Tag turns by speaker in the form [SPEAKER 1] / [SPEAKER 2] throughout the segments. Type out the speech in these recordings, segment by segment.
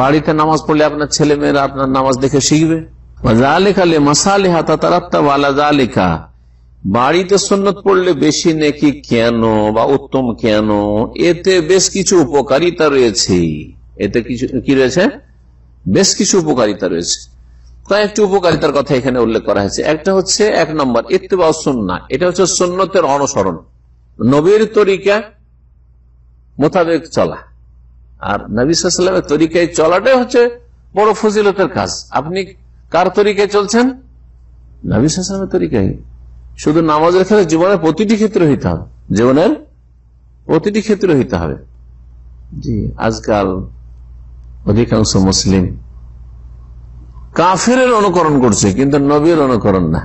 [SPEAKER 1] বাড়িতে নামাজ পড়লে আপনার ছেলে মেয়েরা আপনার নামাজ দেখে শিখবে বাড়িতে সন্ন্যত পড়লে বেশি নেকি কেন বা উত্তম কেন এতে বেশ কিছু উপকারিতা রয়েছে এতে কিছু কি রয়েছে বেশ কিছু উপকারিতা রয়েছে কয়েকটি উপকারিতার কথা এখানে উল্লেখ করা হয়েছে একটা হচ্ছে এক নম্বর বা সন্না এটা হচ্ছে সন্ন্যতের অনুসরণ নবীর তরিকা মোতাবেক চলা আর নবিসের তরিকায় চলাটাই হচ্ছে বড় ফজিলতের কাজ আপনি কার তরিকায় চলছেন নবিসের তরিকায় শুধু নামাজের ক্ষেত্রে জীবনের প্রতিটি ক্ষেত্রে হইতে হবে জীবনের প্রতিটি ক্ষেত্রে হইতে হবে জি আজকাল অধিকাংশ মুসলিম কাফের অনুকরণ করছে কিন্তু নবীর অনুকরণ না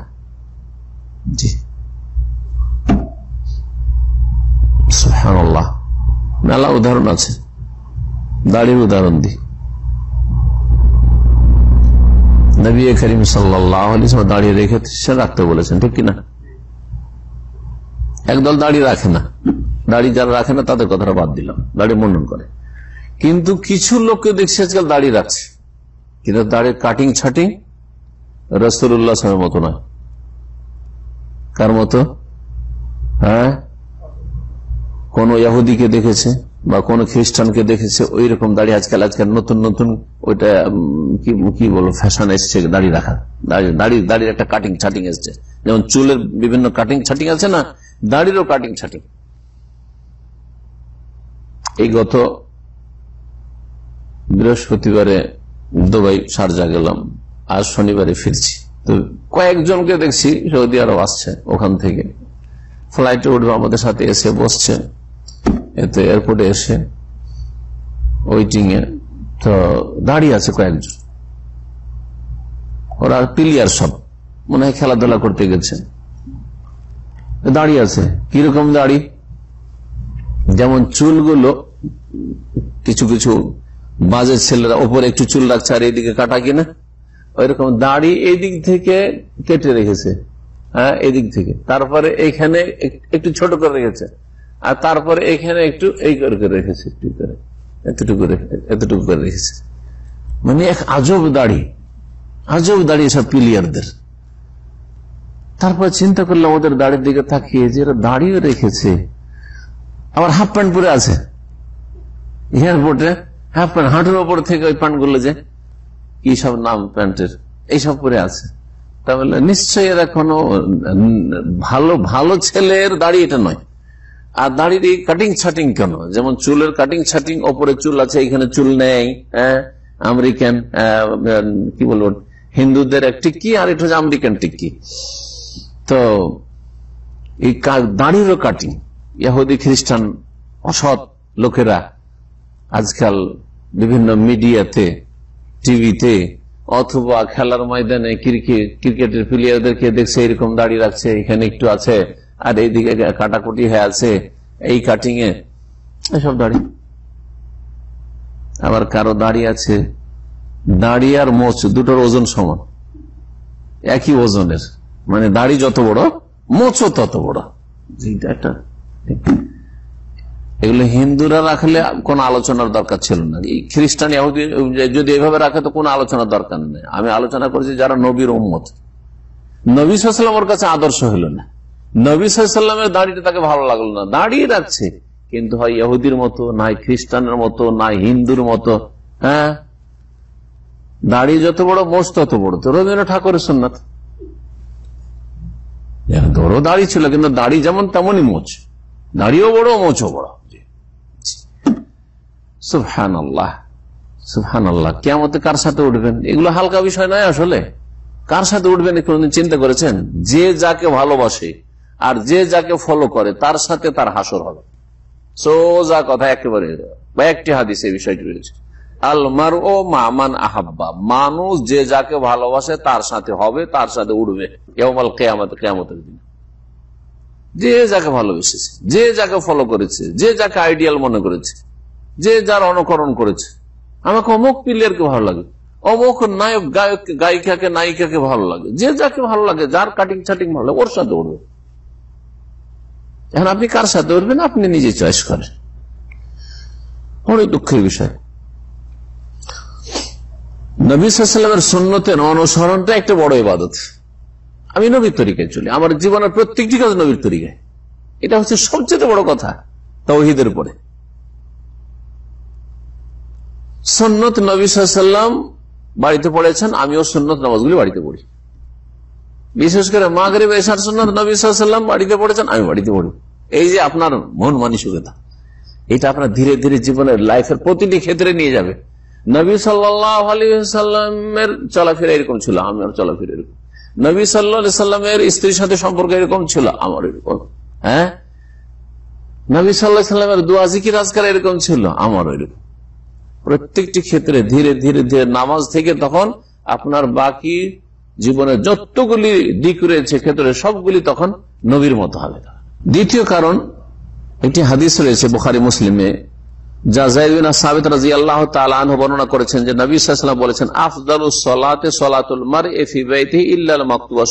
[SPEAKER 1] জি মেলা উদাহরণ আছে দাড়ির উদাহরণ দিই নবী করিম সাল্লাহ দাঁড়িয়ে রেখে সে রাখতে বলেছেন ঠিক কিনা একদল দাঁড়িয়ে রাখে না দাঁড়িয়ে যারা রাখে না তাদের কথাটা বাদ দিলাম দাঁড়িয়ে মন্ডন করে কিন্তু কিছু লোককে দেখছি আজকাল দাঁড়িয়ে রাখছে কিন্তু দাঁড়িয়ে কাটিং ছাটিং রসুল্লাহ সাহের মতো নয় কার মতো হ্যাঁ কোন ইহুদিকে দেখেছে বা কোন খ্রিস্টানকে দেখেছে ওই রকম দাড়ি আজকাল আজকাল নতুন নতুন ওইটা কি বলো ফ্যাশন এসছে দাড়ি রাখা দাড়ি দাড়ির একটা কাটিং ছাটিং এসছে যেমন চুলের বিভিন্ন কাটিং ছাটিং আছে না দাড়িরও কাটিং ছাটিং এই গত বৃহস্পতিবারে দুবাই সারজা গেলাম আর শনিবারে ফিরছি তো কয়েকজনকে দেখছি সৌদি আরব আসছে ওখান থেকে ফ্লাইটে উঠবে আমাদের সাথে এসে বসছে এতে এয়ারপোর্টে এসে ওয়েটিং এ তো দাঁড়িয়ে আছে কয়েকজন ওরা প্লেয়ার সব মনে হয় খেলাধুলা করতে গেছে দাঁড়িয়ে আছে কিরকম দাড়ি যেমন চুলগুলো কিছু কিছু বাজে ছেলেরা ওপরে একটু চুল রাখছে আর এইদিকে কাটা কিনা ওইরকম দাড়ি এই দিক থেকে কেটে রেখেছে হ্যাঁ এদিক থেকে তারপরে এখানে একটু ছোট করে রেখেছে আর তারপরে এখানে একটু এই করে করে রেখেছে একটু করে এতটুকু এতটুকু করে রেখেছে মানে এক আজব দাড়ি আজব দাড়ি সব পিলিয়ারদের তারপর চিন্তা করলে ওদের দাড়ির দিকে তাকিয়ে যে এরা দাঁড়িয়ে রেখেছে আবার হাফ প্যান্ট পরে আছে এয়ারপোর্টে হাফ প্যান্ট হাঁটুর ওপর থেকে ওই প্যান্ট গুলো যে কি সব নাম প্যান্টের এইসব পরে আছে তাহলে নিশ্চয়ই এরা কোনো ভালো ভালো ছেলের দাড়ি এটা নয় আর দাঁড়িয়ে কাটিং ছাটিং কেন যেমন চুলের কাটিং ছাটিং ওপরে চুল আছে এখানে চুল নেই হ্যাঁ? আমেরিকান কি বলবো হিন্দুদের এক টিকি আর এটা হচ্ছে আমেরিকান টিকি তো এই দাঁড়িয়েরও কাটিং ইয়াহুদি খ্রিস্টান অসৎ লোকেরা আজকাল বিভিন্ন মিডিয়াতে টিভিতে অথবা খেলার ময়দানে ক্রিকেট ক্রিকেটের প্লেয়ারদেরকে দেখছে এরকম দাঁড়িয়ে রাখছে এখানে একটু আছে আর এইদিকে কাটাকুটি হয়ে আছে এই কাটিং এ এসব দাড়ি আবার কারো দাড়ি আছে দাড়ি আর মোচ দুটোর ওজন সমান একই ওজনের মানে দাড়ি যত বড় মোচও তত বড় এগুলো হিন্দুরা রাখলে কোন আলোচনার দরকার ছিল না খ্রিস্টান যদি এভাবে রাখে তো কোন আলোচনার দরকার নেই আমি আলোচনা করছি যারা নবীর উম্মত নবী সালামের কাছে আদর্শ হইল না নবী সাল্লামের দাঁড়িটা তাকে ভালো লাগলো না দাঁড়িয়ে রাখছে কিন্তু হয় ইহুদির মতো নাই খ্রিস্টানের মতো নাই হিন্দুর মতো হ্যাঁ দাঁড়িয়ে যত বড় মোষ তত বড় তো রবীন্দ্রনাথ ঠাকুরের সন্ন্যাত ধরো দাড়ি ছিল কিন্তু দাড়ি যেমন তেমনই মোচ দাড়িও বড় মোচও বড় সুফহান আল্লাহ সুফহান আল্লাহ কেমতে কার সাথে উঠবেন এগুলো হালকা বিষয় নয় আসলে কার সাথে উঠবেন কোনদিন চিন্তা করেছেন যে যাকে ভালোবাসে আর যে যাকে ফলো করে তার সাথে তার হাসর হবে সোজা কথা একেবারে একটি হাদিস এই বিষয়টি রয়েছে আলমার ও মামান আহাব্বা মানুষ যে যাকে ভালোবাসে তার সাথে হবে তার সাথে উঠবে কেমন কেয়ামত কেয়ামতের দিন যে যাকে ভালোবেসেছে যে যাকে ফলো করেছে যে যাকে আইডিয়াল মনে করেছে যে যার অনুকরণ করেছে আমাকে অমুক প্লেয়ারকে ভালো লাগে অমুক নায়ক গায়ক গায়িকাকে নায়িকাকে ভালো লাগে যে যাকে ভালো লাগে যার কাটিং ছাটিং ভালো লাগে ওর সাথে উঠবে এখন আপনি কার সাথে উঠবেন আপনি নিজে চয়েস করেন অনেক দুঃখের বিষয় নবী সাল্লামের সন্ন্যতের অনুসরণটা একটা বড় ইবাদত আমি নবীর তরিকায় চলি আমার জীবনের প্রত্যেকটি কাজ নবীর তরিকায় এটা হচ্ছে সবচেয়ে বড় কথা তৌহিদের পরে সন্ন্যত নবী সাল্লাম বাড়িতে পড়েছেন আমিও সন্ন্যত নামাজগুলি বাড়িতে পড়ি বিশেষ করে মাগরে এসার সন্ন্যত বাড়িতে পড়েছেন আমি বাড়িতে পড়ব এই যে আপনার মন মানসিকতা এটা আপনার ধীরে ধীরে জীবনের লাইফের প্রতিটি ক্ষেত্রে নিয়ে যাবে নবী সাল্লামের চলাফেরা এরকম ছিল আমি আমার চলাফেরা এরকম নবী সাল্লা সাল্লামের স্ত্রীর সাথে সম্পর্ক এরকম ছিল আমার এরকম হ্যাঁ নবী সাল্লাহ সাল্লামের দোয়া জিকির এরকম ছিল আমার এরকম প্রত্যেকটি ক্ষেত্রে ধীরে ধীরে ধীরে নামাজ থেকে তখন আপনার বাকি জীবনের যতগুলি দিক রয়েছে ক্ষেত্রে সবগুলি তখন নবীর মতো হবে দ্বিতীয় কারণ একটি হাদিস রয়েছে বোখারি মুসলিমে যা জাইবিনা সাবেদ রাজি আল্লাহ তালাহ বর্ণনা করেছেন যে নবীলাম বলেছেন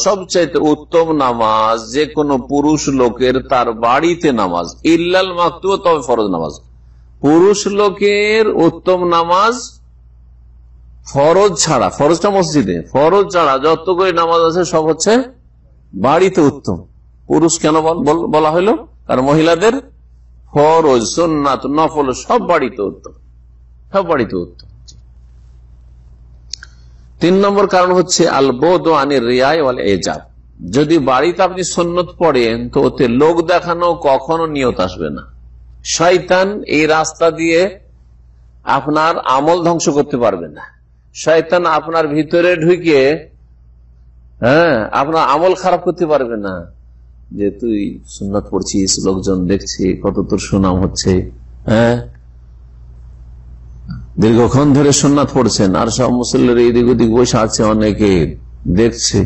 [SPEAKER 1] সবচাইতে উত্তম নামাজ যে কোনো পুরুষ লোকের তার বাড়িতে নামাজ ইল্লাল মাকতুবা তবে ফরজ নামাজ পুরুষ লোকের উত্তম নামাজ ফরজ ছাড়া ফরজটা মসজিদে ফরজ ছাড়া যত করে নামাজ আছে সব হচ্ছে বাড়িতে উত্তম পুরুষ কেন বলা হলো আর মহিলাদের ফরজ সোনাত নফল সব বাড়িতে উত্তম সব বাড়িতে উত্তম তিন নম্বর কারণ হচ্ছে আলবোদ আনি রিয়ায় এজাব যদি বাড়িতে আপনি সন্ন্যত পড়েন তো ওতে লোক দেখানো কখনো নিয়ত আসবে না শয়তান এই রাস্তা দিয়ে আপনার আমল ধ্বংস করতে পারবে না শয়তান আপনার ভিতরে ঢুকে হ্যাঁ আপনার আমল খারাপ করতে পারবে না যে তুই সুন্নাত পড়ছিস লোকজন দেখছি কত তোর সুনাম হচ্ছে হ্যাঁ দীর্ঘক্ষণ ধরে সুন্নাত পড়ছেন আর সব মুসল্লির এদিক ওদিক বসে আছে অনেকে দেখছে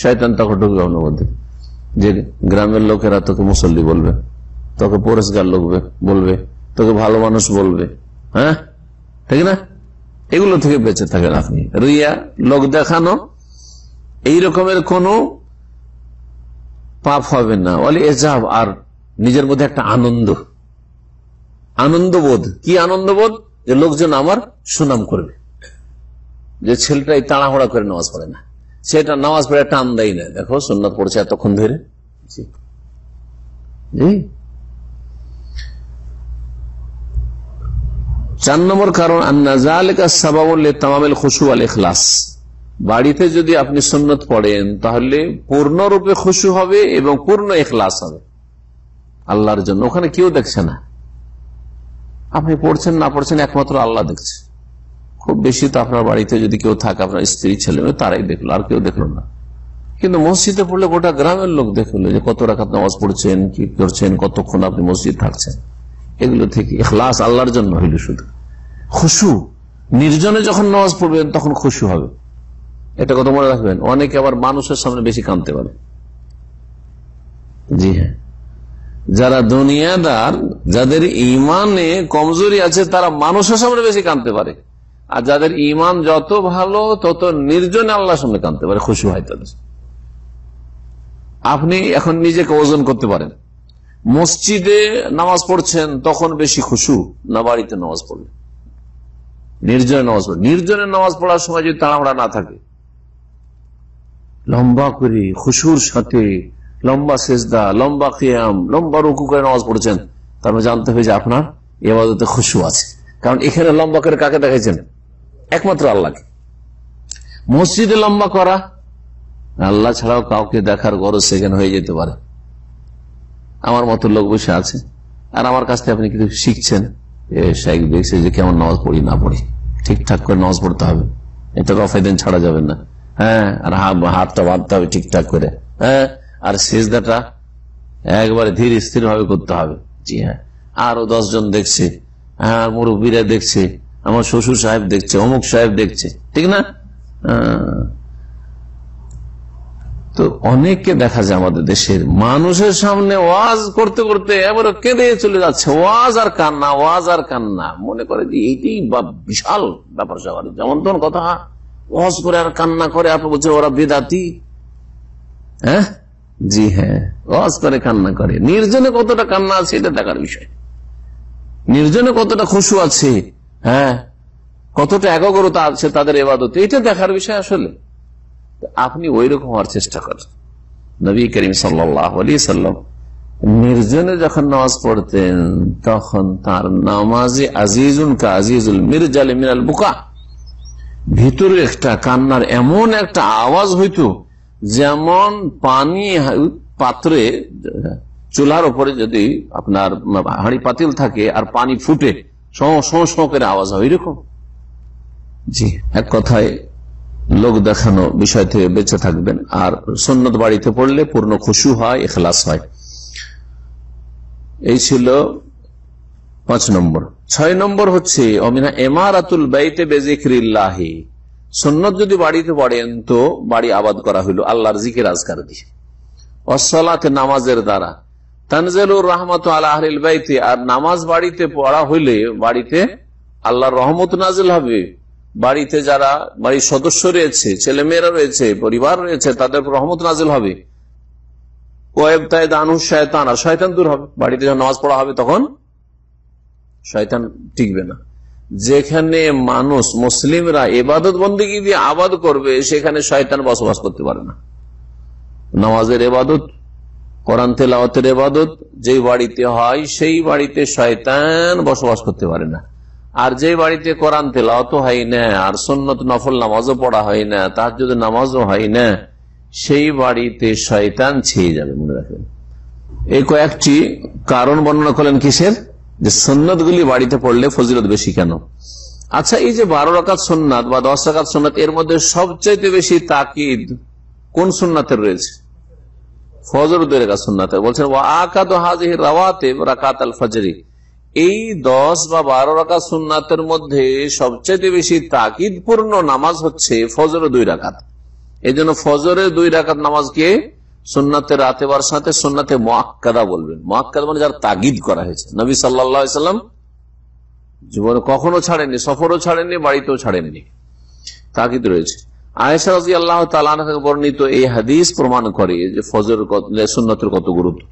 [SPEAKER 1] শয়তান তখন ঢুকবে আপনার মধ্যে যে গ্রামের লোকেরা তোকে মুসল্লি বলবে তোকে পরিষ্কার লোকবে বলবে তোকে ভালো মানুষ বলবে হ্যাঁ ঠিক না এগুলো থেকে বেঁচে থাকেন আপনি রিয়া লোক দেখানো এই রকমের কোন পাপ হবে না অলে এজাব আর নিজের মধ্যে একটা আনন্দ আনন্দবোধ কি আনন্দবোধ যে লোকজন আমার সুনাম করবে যে ছেলেটা এই তাড়াহড়া করে নামাজ পড়ে না সেটা নামাজ পড়ে টান দেয় না দেখো সুন্নাত পড়ছে এতক্ষণ ধরে চার নম্বর কারণ তামামিল খুশু আল এখলাস বাড়িতে যদি আপনি সন্ন্যত পড়েন তাহলে পূর্ণরূপে খুশু হবে এবং পূর্ণ এখলাস হবে আল্লাহর জন্য ওখানে কেউ দেখছে না আপনি পড়ছেন না পড়ছেন একমাত্র আল্লাহ দেখছে খুব বেশি তো আপনার বাড়িতে যদি কেউ থাকে আপনার স্ত্রী ছেলে তারাই দেখলো আর কেউ দেখলো না কিন্তু মসজিদে পড়লে গোটা গ্রামের লোক দেখলো যে কত রাখাত নামাজ পড়ছেন কি করছেন কতক্ষণ আপনি মসজিদ থাকছেন এগুলো থেকে এখলাস আল্লাহর জন্য হইল শুধু খুশু নির্জনে যখন নামাজ পড়বেন তখন খুশু হবে এটা কথা মনে রাখবেন অনেকে আবার মানুষের সামনে বেশি কাঁদতে পারে জি হ্যাঁ যারা দুনিয়াদার যাদের ইমানে কমজোরি আছে তারা মানুষের সামনে বেশি কাঁদতে পারে আর যাদের ইমান যত ভালো তত নির্জনে আল্লাহর সামনে কাঁদতে পারে খুশি হয় তাদের আপনি এখন নিজেকে ওজন করতে পারেন মসজিদে নামাজ পড়ছেন তখন বেশি খুশু না বাড়িতে নামাজ পড়লে নির্জনে নামাজ পড়ে নির্জনে নামাজ পড়ার সময় যদি তাড়ামড়া না থাকে লম্বা করে খুশুর সাথে লম্বা সেজদা লম্বা কেয়াম লম্বা রুকু করে নামাজ পড়ছেন তার মানে জানতে হবে যে আপনার এবাদতে খুশু আছে কারণ এখানে লম্বা করে কাকে দেখাইছেন একমাত্র আল্লাহকে মসজিদে লম্বা করা আল্লাহ ছাড়াও কাউকে দেখার গরজ সেখানে হয়ে যেতে পারে আমার মতো লোক বসে আছে আর আমার কাছ থেকে আপনি কিন্তু শিখছেন শেখ দেখছে যে কেমন নামাজ পড়ি না পড়ি ঠিকঠাক করে নামাজ পড়তে হবে এটা দিন ছাড়া যাবে না হ্যাঁ আর হাতটা বাঁধতে হবে ঠিকঠাক করে হ্যাঁ আর সেজদাটা একবারে ধীর স্থির ভাবে করতে হবে জি হ্যাঁ আরো দশজন দেখছে হ্যাঁ মুরব্বীরা দেখছে আমার শ্বশুর সাহেব দেখছে অমুক সাহেব দেখছে ঠিক না তো অনেককে দেখা যায় আমাদের দেশের মানুষের সামনে ওয়াজ করতে করতে এবারে কেঁদে চলে যাচ্ছে ওয়াজ আর কান্না ওয়াজ আর কান্না মনে করে যে এইটাই বিশাল ব্যাপার সবার যেমন তখন কথা ওয়াজ করে আর কান্না করে আপনি বলছে ওরা বেদাতি হ্যাঁ জি হ্যাঁ ওয়াজ করে কান্না করে নির্জনে কতটা কান্না আছে এটা দেখার বিষয় নির্জনে কতটা খুশু আছে হ্যাঁ কতটা একগ্রতা আছে তাদের এবাদতে এটা দেখার বিষয় আসলে আপনি ওই রকম হওয়ার চেষ্টা করেন নবী করিম সাল্লাহ সাল্লাম নির্জনে যখন নামাজ পড়তেন তখন তার নামাজে আজিজুল কা আজিজুল মির্জাল মিরাল বুকা ভিতরে একটা কান্নার এমন একটা আওয়াজ হইত যেমন পানি পাত্রে চুলার উপরে যদি আপনার হাঁড়ি পাতিল থাকে আর পানি ফুটে সঁ আওয়াজ হয় এরকম জি এক কথায় লোক দেখানো বিষয় থেকে বেঁচে থাকবেন আর সন্ন্যত বাড়িতে পড়লে পূর্ণ খুশু হয় এখলাস হয় এই ছিল পাঁচ নম্বর ছয় নম্বর হচ্ছে অমিনা এমারাতুল বাইতে বেজিক্রিল্লাহি সন্ন্যত যদি বাড়িতে পড়েন তো বাড়ি আবাদ করা হইল আল্লাহর জিকির আজকার দিয়ে অসলাতে নামাজের দ্বারা তানজেলুর রহমত আল্লাহ বাইতে আর নামাজ বাড়িতে পড়া হইলে বাড়িতে আল্লাহর রহমত নাজিল হবে বাড়িতে যারা বাড়ির সদস্য রয়েছে ছেলে মেয়েরা রয়েছে পরিবার রয়েছে তাদের রহমত নাজিল হবে ওয়েবতায় দানু শয়তান আর শয়তান দূর হবে বাড়িতে যখন নামাজ পড়া হবে তখন শয়তান টিকবে না যেখানে মানুষ মুসলিমরা এবাদত বন্দীগী দিয়ে আবাদ করবে সেখানে শয়তান বসবাস করতে পারে না নামাজের এবাদত কোরআন তেলাওয়াতের এবাদত যেই বাড়িতে হয় সেই বাড়িতে শয়তান বসবাস করতে পারে না আর যে বাড়িতে কোরআন তেলাওত হয় না আর সন্ন্যত নফল নামাজও পড়া হয় না তার যদি নামাজও হয় না সেই বাড়িতে শয়তান ছেয়ে যাবে মনে রাখবেন এই কয়েকটি কারণ বর্ণনা করলেন কিসের যে সন্ন্যত বাড়িতে পড়লে ফজিলত বেশি কেন আচ্ছা এই যে বারো রকাত সোননাথ বা দশ রকাত সোননাথ এর মধ্যে সবচাইতে বেশি তাকিদ কোন সোননাথের রয়েছে ফজর দুই সোননাথের বলছেন ও আকাত হাজির রাওয়াতে রাকাত আল ফজরি এই দশ বা বারো রাখা সুন্নাতের মধ্যে সবচেয়ে বেশি পূর্ণ নামাজ হচ্ছে ফজরে দুই রাকাত এই জন্য ফজরে দুই রাকাত নামাজকে সুন্নাতে বার সাথে সুন্নাতে মোয়াক্কাদা বলবেন মোয়াক্কাদা মানে যার তাগিদ করা হয়েছে নবী সাল্লাম জীবনে কখনো ছাড়েননি সফরও ছাড়েননি বাড়িতেও ছাড়েননি তাগিদ রয়েছে আয়েশা রাজি আল্লাহ থেকে বর্ণিত এই হাদিস প্রমাণ করে যে ফজর সুন্নতের কত গুরুত্ব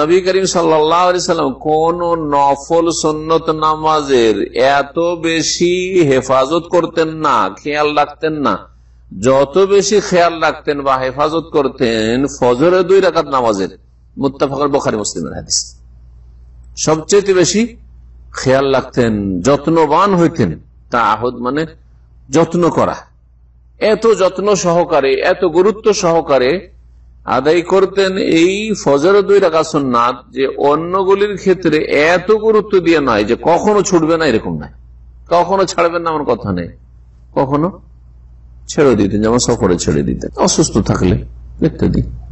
[SPEAKER 1] নবী করিম সাল্লাম কোন নফল সন্ন্যত নামাজের এত বেশি হেফাজত করতেন না খেয়াল রাখতেন না যত বেশি খেয়াল রাখতেন বা হেফাজত করতেন ফজরে দুই রাকাত নামাজের মোত্তাফাকর বখারি মুসলিমের হাদিস সবচেয়ে বেশি খেয়াল রাখতেন যত্নবান হইতেন তা আহত মানে যত্ন করা এত যত্ন সহকারে এত গুরুত্ব সহকারে আদায় করতেন এই ফজর দুই রাখা সন্ন্যাত যে অন্যগুলির ক্ষেত্রে এত গুরুত্ব দিয়ে নয় যে কখনো ছুটবে না এরকম নাই কখনো ছাড়বেন না আমার কথা নেই কখনো ছেড়ে দিতেন যেমন সফরে ছেড়ে দিতেন অসুস্থ থাকলে ইত্যাদি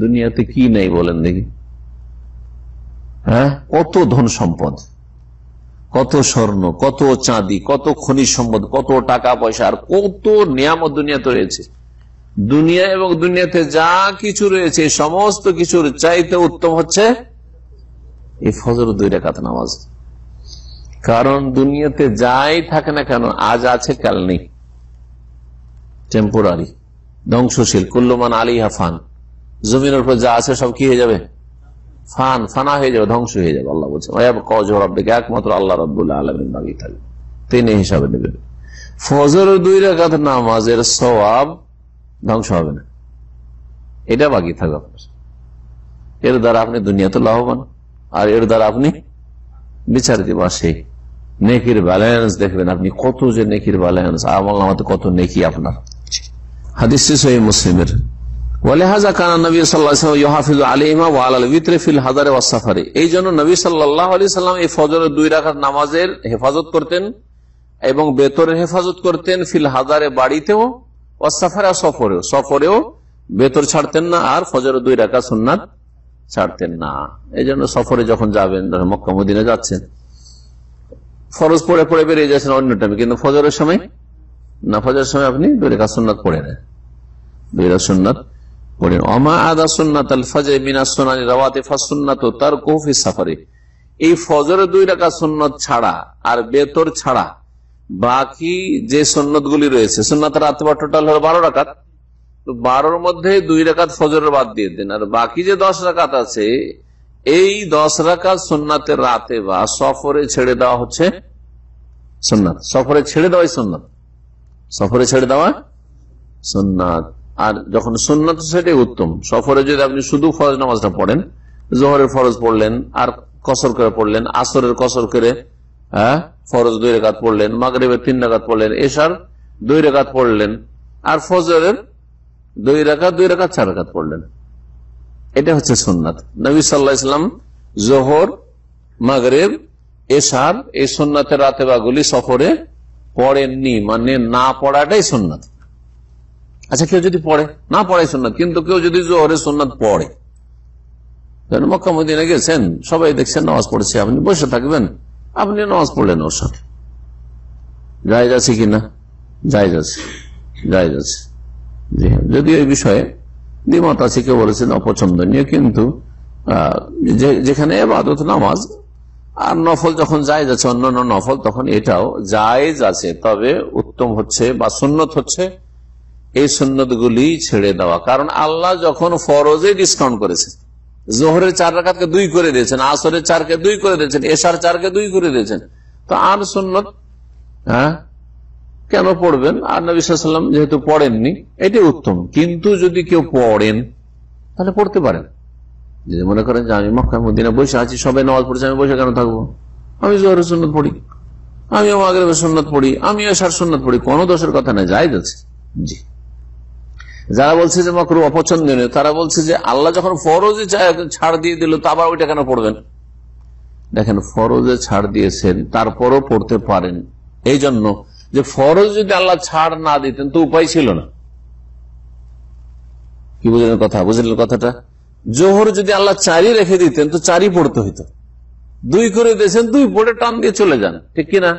[SPEAKER 1] দুনিয়াতে কি নেই বলেন দেখি হ্যাঁ কত ধন সম্পদ কত স্বর্ণ কত চাঁদি কত খনিজ সম্পদ কত টাকা পয়সা আর কত নিয়ামত দুনিয়াতে রয়েছে দুনিয়া এবং দুনিয়াতে যা কিছু রয়েছে সমস্ত কিছুর চাইতে উত্তম হচ্ছে এই ফজর দুই রেখাত নামাজ কারণ দুনিয়াতে যাই থাকে না কেন আজ আছে কাল নেই টেম্পোরারি ধ্বংসশীল কুল্লমান আলী হাফান জমিনের উপর যা আছে সব কি হয়ে যাবে ফান ফানা হয়ে যাবে ধ্বংস হয়ে যাবে আল্লাহ বলছেন একমাত্র আল্লাহ রব্বুল্লাহ আলমের বাকি থাকবে তিনি হিসাবে নেবেন ফজর দুই রেখাত নামাজের সবাব ধ্বংস হবে না এটা বাকি থাকবে আপনার এর দ্বারা আপনি দুনিয়াতে লাভবান আর এর দ্বারা আপনি বিচার দিবাসে নেকির ব্যালেন্স দেখবেন আপনি কত যে নেকির ব্যালেন্স আমল নামাতে কত নেকি আপনার হাদিস মুসলিমের ওয়ালেহাজা কানা নবী সাল্লাহ ইহাফিজ আলিমা ওয়াল আল বিতরে ফিল হাজারে ওয়াসাফারে এই জন্য নবী সাল্লাহ আলি সাল্লাম এই ফজরের দুই রাখার নামাজের হেফাজত করতেন এবং বেতরের হেফাজত করতেন ফিল হাজারে বাড়িতেও ওয়াসাফারে সফরেও সফরেও বেতর ছাড়তেন না আর ফজরের দুই রাখা সুন্নাত ছাড়তেন না এই জন্য সফরে যখন যাবেন মক্কা যাচ্ছেন ফরজ পড়ে পড়ে বেরিয়ে যাচ্ছেন অন্য টাইমে কিন্তু ফজরের সময় না ফজরের সময় আপনি দুই রেখা সুন্নাত পড়ে নেন দুই রেখা সুন্নাত অমা আদা সুন্নাত আল ফাজে মিনা সোনানি রাওয়াতে ফাসুন্নাত তার কৌফি সাফারে এই ফজরের দুই ছাড়া আর বেতর ছাড়া বাকি যে রয়েছে বা টোটাল বারো রাকাত বারোর মধ্যে দুই ফজরের বাদ দিয়ে দেন আর বাকি যে দশ রাকাত আছে এই দশ রাকাত সন্ন্যতের রাতে বা সফরে ছেড়ে দেওয়া হচ্ছে সন্ন্যত সফরে ছেড়ে দেওয়াই সন্ন্যত সফরে ছেড়ে দেওয়া সন্ন্যত আর যখন সুন্নত সেটাই উত্তম সফরে যদি আপনি শুধু ফরজ নামাজটা পড়েন জোহরের ফরজ পড়লেন আর কসর করে পড়লেন আসরের কসর করে হ্যাঁ ফরজ দুই রেখাত পড়লেন মাগরেবের তিন রেখাত পড়লেন এসার দুই রেখাত পড়লেন আর ফজরের দুই রেখা দুই রেখাত চার রেখাত পড়লেন এটা হচ্ছে সোননাথ নবী সাল্লা ইসলাম জোহর মাগরেব এসার এই সোননাথের রাতে বাগুলি সফরে পড়েননি মানে না পড়াটাই সোননাথ আচ্ছা কেউ যদি পড়ে না পড়ায় সোননাথ কিন্তু কেউ যদি জোহরে সোননাথ পড়ে মক্কামুদ্দিনে গেছেন সবাই দেখছেন নামাজ পড়েছে আপনি বসে থাকবেন আপনি নামাজ পড়লেন ওর সাথে জায়জ আছে কিনা জায়জ আছে জায়জ আছে যদি ওই বিষয়ে দ্বিমত আছে কেউ বলেছেন অপছন্দনীয় কিন্তু যেখানে এবাদত নামাজ আর নফল যখন জায়জ আছে অন্যান্য নফল তখন এটাও জায়জ আছে তবে উত্তম হচ্ছে বা সুন্নত হচ্ছে এই সন্ন্যতগুলি ছেড়ে দেওয়া কারণ আল্লাহ যখন ফরজে ডিসকাউন্ট করেছেন জোহরের চার রাখাতকে দুই করে দিয়েছেন আসরের চারকে দুই করে দিয়েছেন এশার চারকে দুই করে দিয়েছেন তো আর সন্ন্যত হ্যাঁ কেন পড়বেন আর নবীলাম যেহেতু পড়েননি এটাই উত্তম কিন্তু যদি কেউ পড়েন তাহলে পড়তে পারেন যদি মনে করেন যে আমি মক্কামুদ্দিনে বসে আছি সবাই নামাজ পড়ছে আমি বসে কেন থাকবো আমি জোহরের সুন্নত পড়ি আমি আমার সুন্নত পড়ি আমি এশার সুন্নত পড়ি কোনো দোষের কথা না যাই যাচ্ছে জি যারা বলছে যে মকরু অপছন্দনীয় তারা বলছে যে আল্লাহ যখন ফরজে ছাড় দিয়ে দিল তা আবার ওইটা কেন পড়বেন দেখেন ফরজে ছাড় দিয়েছেন তারপরও পড়তে পারেন এই জন্য যে ফরজ যদি আল্লাহ ছাড় না দিতেন তো উপায় ছিল না কি বুঝলেন কথা বুঝলেন কথাটা জোহর যদি আল্লাহ চারি রেখে দিতেন তো চারি পড়তে হইত দুই করে দিয়েছেন দুই পড়ে টান দিয়ে চলে যান ঠিক কিনা